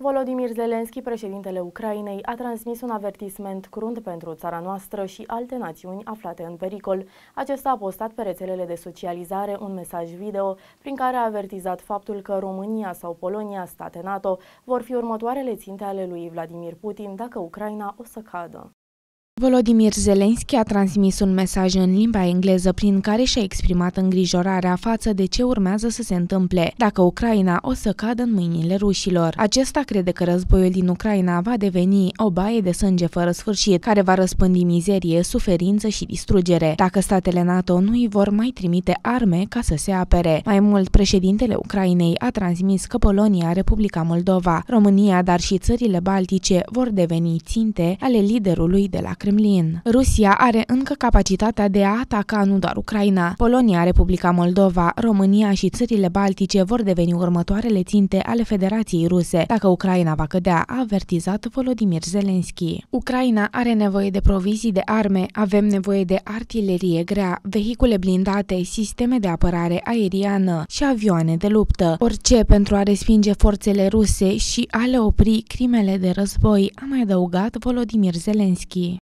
Volodimir Zelenski, președintele Ucrainei, a transmis un avertisment crunt pentru țara noastră și alte națiuni aflate în pericol. Acesta a postat pe rețelele de socializare un mesaj video prin care a avertizat faptul că România sau Polonia, state NATO, vor fi următoarele ținte ale lui Vladimir Putin dacă Ucraina o să cadă. Volodymyr Zelensky a transmis un mesaj în limba engleză prin care și-a exprimat îngrijorarea față de ce urmează să se întâmple dacă Ucraina o să cadă în mâinile rușilor. Acesta crede că războiul din Ucraina va deveni o baie de sânge fără sfârșit, care va răspândi mizerie, suferință și distrugere, dacă statele NATO nu îi vor mai trimite arme ca să se apere. Mai mult, președintele Ucrainei a transmis că Polonia, Republica Moldova, România, dar și țările baltice vor deveni ținte ale liderului de la Kremlin. Kremlin. Rusia are încă capacitatea de a ataca nu doar Ucraina. Polonia, Republica Moldova, România și țările baltice vor deveni următoarele ținte ale Federației Ruse, dacă Ucraina va cădea, a avertizat Volodymyr Zelensky. Ucraina are nevoie de provizii de arme, avem nevoie de artilerie grea, vehicule blindate, sisteme de apărare aeriană și avioane de luptă. Orice pentru a respinge forțele ruse și a le opri crimele de război, a mai adăugat Volodymyr Zelensky.